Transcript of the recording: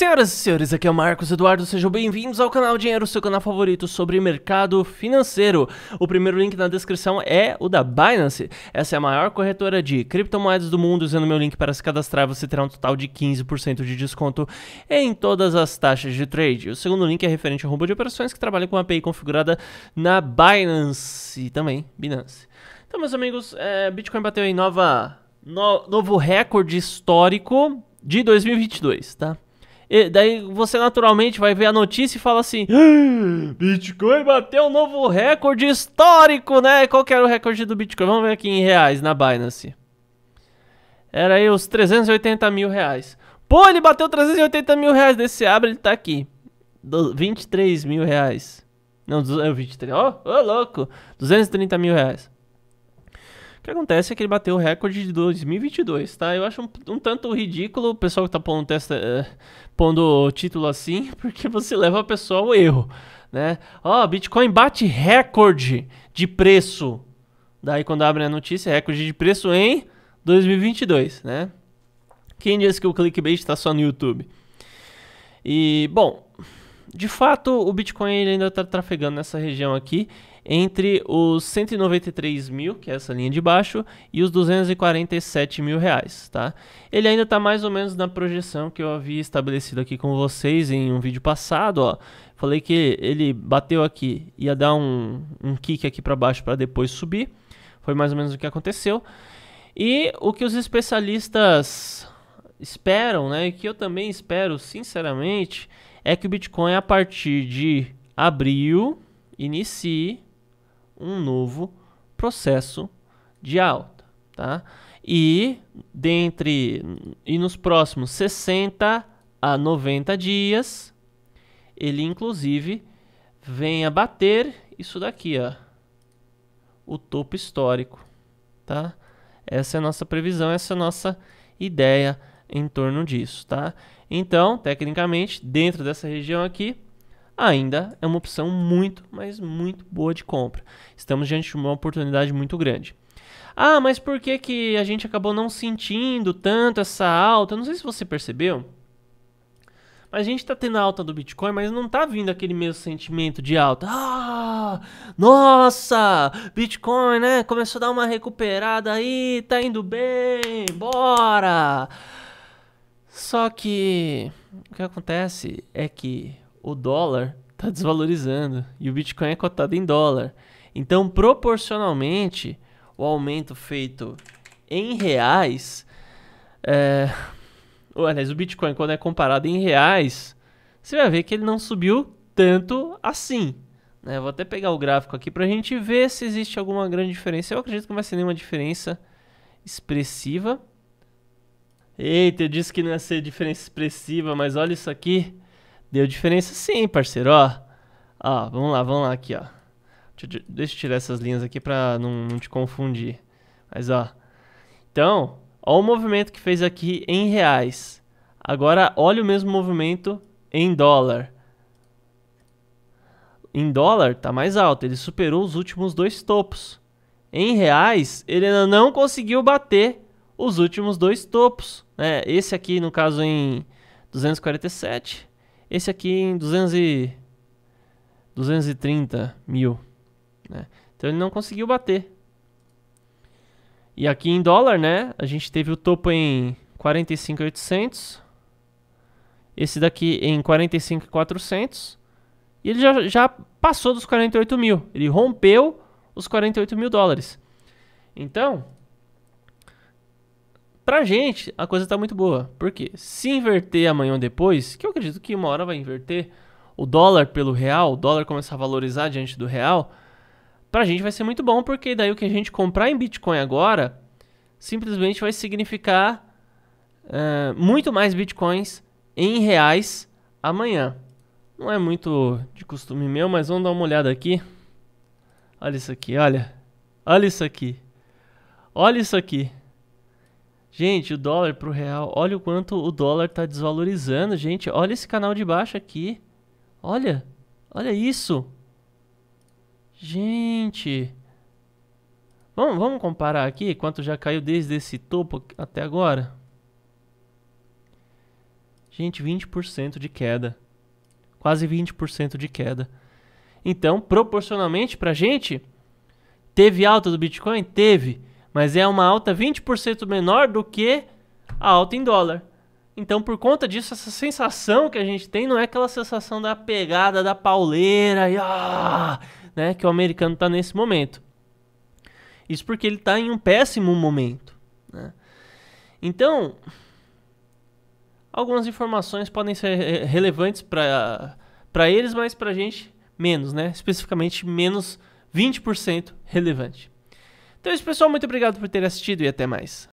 Senhoras e senhores, aqui é o Marcos Eduardo, sejam bem-vindos ao canal Dinheiro, seu canal favorito sobre mercado financeiro. O primeiro link na descrição é o da Binance. Essa é a maior corretora de criptomoedas do mundo. Usando meu link para se cadastrar, você terá um total de 15% de desconto em todas as taxas de trade. O segundo link é referente ao robô de operações que trabalha com a API configurada na Binance também Binance. Então, meus amigos, é, Bitcoin bateu em nova, no, novo recorde histórico de 2022, tá? E daí você naturalmente vai ver a notícia e fala assim: ah, Bitcoin bateu um novo recorde histórico, né? Qual que era o recorde do Bitcoin? Vamos ver aqui em reais na Binance. Era aí os 380 mil reais. Pô, ele bateu 380 mil reais. Desse abre, ele tá aqui. Do, 23 mil reais. Não, 23. É, ô, oh, oh, louco. 230 mil reais que acontece é que ele bateu o recorde de 2022, tá? Eu acho um, um tanto ridículo o pessoal que tá pondo, testa, eh, pondo o título assim, porque você leva o pessoal ao erro, né? Ó, oh, Bitcoin bate recorde de preço. Daí quando abre a notícia, é recorde de preço em 2022, né? Quem disse que o clickbait está só no YouTube? E, bom, de fato, o Bitcoin ainda está trafegando nessa região aqui entre os 193 mil, que é essa linha de baixo, e os 247 mil reais, tá? Ele ainda está mais ou menos na projeção que eu havia estabelecido aqui com vocês em um vídeo passado, ó. Falei que ele bateu aqui, ia dar um, um kick aqui para baixo para depois subir. Foi mais ou menos o que aconteceu. E o que os especialistas esperam, né, e que eu também espero, sinceramente, é que o Bitcoin a partir de abril inicie um novo processo de alta, tá? E dentre e nos próximos 60 a 90 dias, ele inclusive vem a bater isso daqui, ó, o topo histórico, tá? Essa é a nossa previsão, essa é a nossa ideia em torno disso, tá? Então, tecnicamente, dentro dessa região aqui, ainda é uma opção muito, mas muito boa de compra. Estamos diante de uma oportunidade muito grande. Ah, mas por que, que a gente acabou não sentindo tanto essa alta? Não sei se você percebeu. Mas a gente está tendo a alta do Bitcoin, mas não está vindo aquele mesmo sentimento de alta. Ah, nossa, Bitcoin, né? Começou a dar uma recuperada aí, tá indo bem, bora! Só que o que acontece é que o dólar está desvalorizando e o Bitcoin é cotado em dólar. Então, proporcionalmente, o aumento feito em reais. É... Aliás, o Bitcoin, quando é comparado em reais, você vai ver que ele não subiu tanto assim. Né? Vou até pegar o gráfico aqui para a gente ver se existe alguma grande diferença. Eu acredito que não vai ser nenhuma diferença expressiva. Eita, eu disse que não ia ser diferença expressiva, mas olha isso aqui. Deu diferença sim, parceiro, ó. Ó, vamos lá, vamos lá aqui, ó. Deixa eu tirar essas linhas aqui pra não, não te confundir. Mas, ó. Então, ó o movimento que fez aqui em reais. Agora, olha o mesmo movimento em dólar. Em dólar, tá mais alto. Ele superou os últimos dois topos. Em reais, ele ainda não conseguiu bater os últimos dois topos. Né? Esse aqui, no caso, em 247 esse aqui em 200 e... 230 mil. Né? Então ele não conseguiu bater. E aqui em dólar, né? A gente teve o topo em 45,800. Esse daqui em 45,400. E ele já, já passou dos 48 mil. Ele rompeu os 48 mil dólares. Então, pra gente, a coisa tá muito boa. Porque se inverter amanhã ou depois, que eu acredito que uma hora vai inverter, o dólar pelo real, o dólar começar a valorizar diante do real, pra gente vai ser muito bom, porque daí o que a gente comprar em Bitcoin agora, simplesmente vai significar uh, muito mais Bitcoins em reais amanhã. Não é muito de costume meu, mas vamos dar uma olhada aqui. Olha isso aqui, olha. Olha isso aqui. Olha isso aqui. Gente, o dólar pro real. Olha o quanto o dólar tá desvalorizando, gente. Olha esse canal de baixo aqui. Olha. Olha isso. Gente. Vamos, vamos comparar aqui quanto já caiu desde esse topo até agora? Gente, 20% de queda. Quase 20% de queda. Então, proporcionalmente pra gente, teve alta do Bitcoin? Teve mas é uma alta 20% menor do que a alta em dólar. Então, por conta disso, essa sensação que a gente tem não é aquela sensação da pegada, da pauleira, e, ah, né, que o americano está nesse momento. Isso porque ele está em um péssimo momento. Né? Então, algumas informações podem ser eh, relevantes para eles, mas para a gente menos, né? especificamente menos 20% relevante. Então é isso, pessoal. Muito obrigado por ter assistido e até mais.